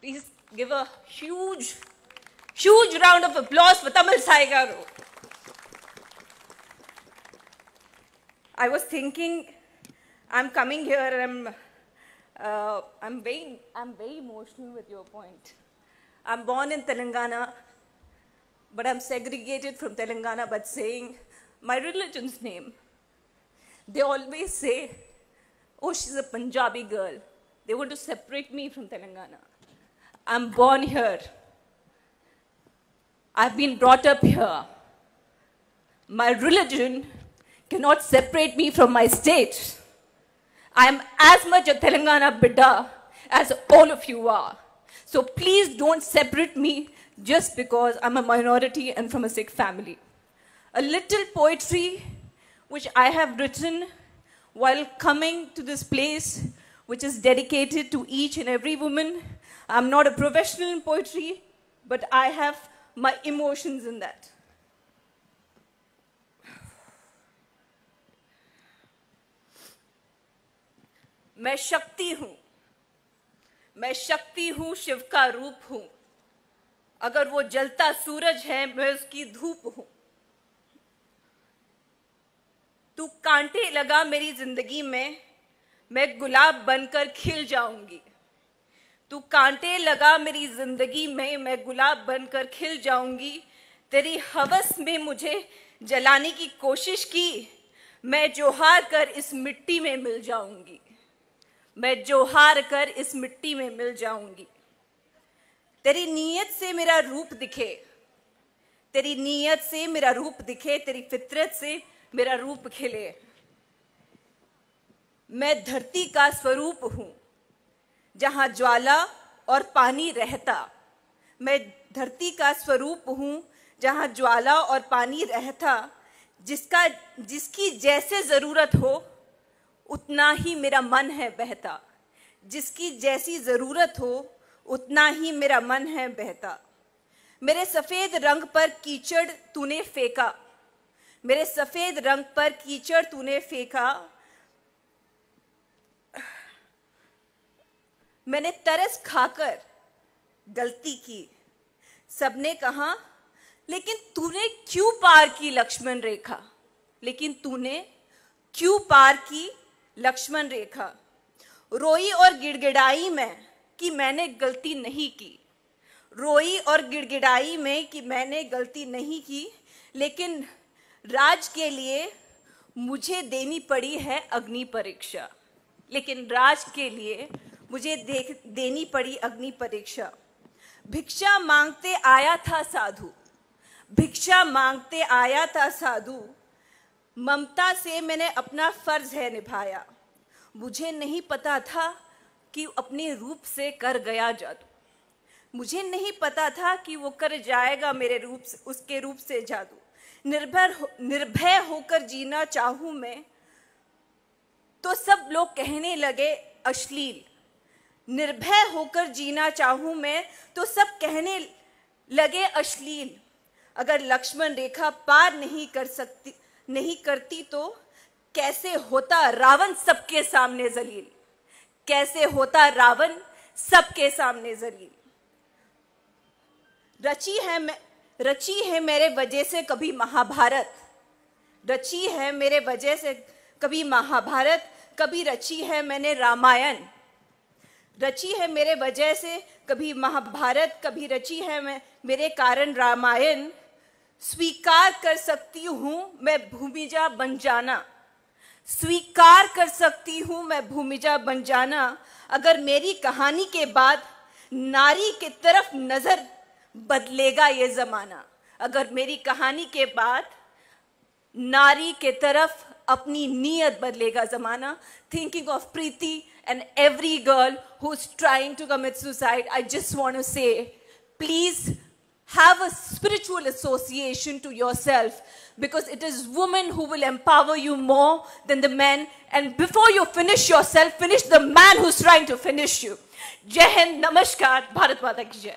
Please give a huge, huge round of applause for Tamil Sai I was thinking, I'm coming here and I'm, uh, I'm, very, I'm very emotional with your point. I'm born in Telangana, but I'm segregated from Telangana by saying my religion's name. They always say, oh, she's a Punjabi girl. They want to separate me from Telangana. I'm born here. I've been brought up here. My religion cannot separate me from my state. I'm as much a Telangana bidda as all of you are. So please don't separate me just because I'm a minority and from a Sikh family. A little poetry which I have written while coming to this place, which is dedicated to each and every woman I'm not a professional in poetry, but I have my emotions in that. मैं शक्ति हूं मैं शक्ति हूं शिव का रूप हूं अगर वो जलता सूरज है मैं उसकी धूप हूं तू कांटे लगा मेरी जिंदगी में मैं गुलाब बनकर खिल जाऊंगी तू कांटे लगा मेरी जिंदगी में मैं गुलाब बनकर खिल जाऊंगी तेरी हवस में मुझे जलाने की कोशिश की मैं जोहार कर इस मिट्टी में मिल जाऊंगी मैं जोहार कर इस मिट्टी में मिल जाऊंगी तेरी नीयत से मेरा रूप दिखे तेरी नीयत से मेरा रूप दिखे तेरी फितरत से मेरा रूप खिले मैं धरती का स्वरूप हूं जहाँ ज्वाला और पानी रहता मैं धरती का स्वरूप हूँ जहाँ ज्वाला और पानी रहता जिसका जिसकी जैसे ज़रूरत हो उतना ही मेरा मन है बहता जिसकी जैसी ज़रूरत हो उतना ही मेरा मन है बहता मेरे सफ़ेद रंग पर कीचड़ तूने फेंका मेरे सफ़ेद रंग पर कीचड़ तूने फेंका मैंने तरस खाकर गलती की सबने कहा लेकिन तूने क्यों पार की लक्ष्मण रेखा लेकिन तूने क्यों पार की लक्ष्मण रेखा रोई और गिड़गिड़ाई में कि मैंने गलती नहीं की रोई और गिड़गिड़ाई में कि मैंने गलती नहीं की लेकिन राज के लिए मुझे देनी पड़ी है अग्नि परीक्षा लेकिन राज के लिए मुझे देख देनी पड़ी अग्नि परीक्षा भिक्षा मांगते आया था साधु भिक्षा मांगते आया था साधु ममता से मैंने अपना फर्ज है निभाया मुझे नहीं पता था कि अपने रूप से कर गया जादू मुझे नहीं पता था कि वो कर जाएगा मेरे रूप से उसके रूप से जादू निर्भर हो, निर्भय होकर जीना चाहूं मैं तो सब लोग कहने लगे अश्लील निर्भय होकर जीना चाहूं मैं तो सब कहने लगे अश्लील अगर लक्ष्मण रेखा पार नहीं कर सकती नहीं करती तो कैसे होता रावण सबके सामने जलील कैसे होता रावण सबके सामने जलील रची है मैं रची है मेरे वजह से कभी महाभारत रची है मेरे वजह से कभी महाभारत कभी रची है मैंने रामायण रची है मेरे वजह से कभी महाभारत कभी रची है मैं मेरे कारण रामायण स्वीकार कर सकती हूँ मैं भूमिजा बन जाना स्वीकार कर सकती हूँ मैं भूमिजा बन जाना अगर मेरी कहानी के बाद नारी के तरफ नज़र बदलेगा ये ज़माना अगर मेरी कहानी के बाद नारी के तरफ अपनी नीयत बदलेगा ज़माना thinking of Preeti and every girl who is trying to commit suicide I just want to say please have a spiritual association to yourself because it is women who will empower you more than the men and before you finish yourself finish the man who's trying to finish you jai hind namaskar bharat mata ki jai